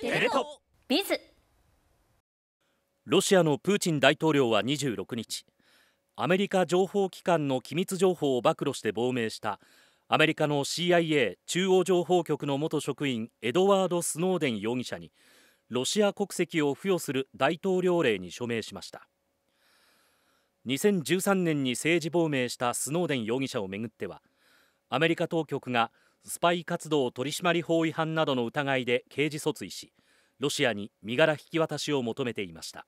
テレトビズロシアのプーチン大統領は26日アメリカ情報機関の機密情報を暴露して亡命したアメリカの CIA 中央情報局の元職員エドワード・スノーデン容疑者にロシア国籍を付与する大統領令に署名しました2013年に政治亡命したスノーデン容疑者をめぐってはアメリカ当局がスパイ活動取締法違反などの疑いで刑事訴追しロシアに身柄引き渡しを求めていました